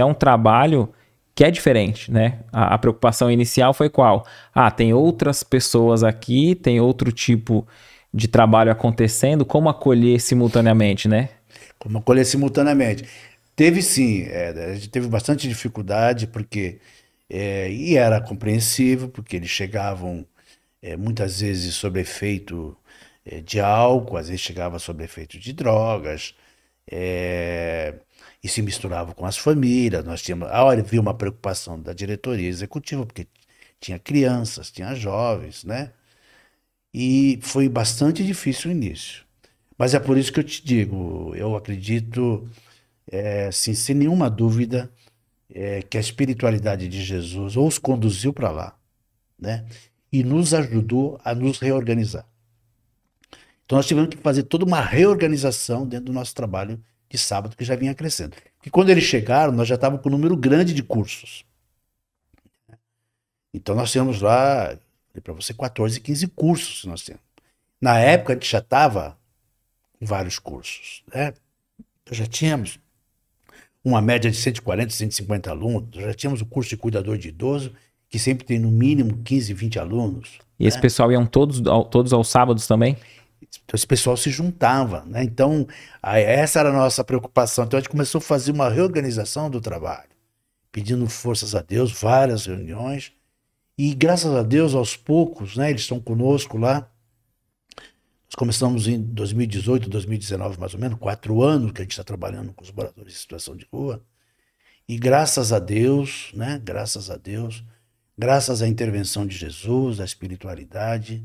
é um trabalho que é diferente, né? A, a, preocupação inicial foi qual? Ah, tem outras pessoas aqui, tem outro tipo de trabalho acontecendo, como acolher simultaneamente, né? Como acolher simultaneamente. Teve sim, é, a gente teve bastante dificuldade, porque. É, e era compreensível, porque eles chegavam é, muitas vezes sob efeito é, de álcool, às vezes chegava sob efeito de drogas, é, e se misturava com as famílias. Nós tínhamos, ah, viu uma preocupação da diretoria executiva, porque tinha crianças, tinha jovens, né? E foi bastante difícil o início. Mas é por isso que eu te digo, eu acredito, é, assim, sem nenhuma dúvida, é, que a espiritualidade de Jesus os conduziu para lá, né? E nos ajudou a nos reorganizar. Então nós tivemos que fazer toda uma reorganização dentro do nosso trabalho de sábado, que já vinha crescendo. E quando eles chegaram, nós já estávamos com um número grande de cursos. Então nós tínhamos lá, para você, 14, 15 cursos nós tínhamos. Na época a gente já estava com vários cursos. Né? já tínhamos uma média de 140, 150 alunos, já tínhamos o curso de cuidador de idoso, que sempre tem no mínimo 15, 20 alunos. E né? esse pessoal iam todos, todos aos sábados também? Então esse pessoal se juntava, né? Então a, essa era a nossa preocupação. Então a gente começou a fazer uma reorganização do trabalho, pedindo forças a Deus, várias reuniões. E graças a Deus, aos poucos, né, eles estão conosco lá. Nós começamos em 2018, 2019, mais ou menos, quatro anos que a gente está trabalhando com os moradores em situação de rua. E graças a Deus, né, graças a Deus, graças à intervenção de Jesus, à espiritualidade,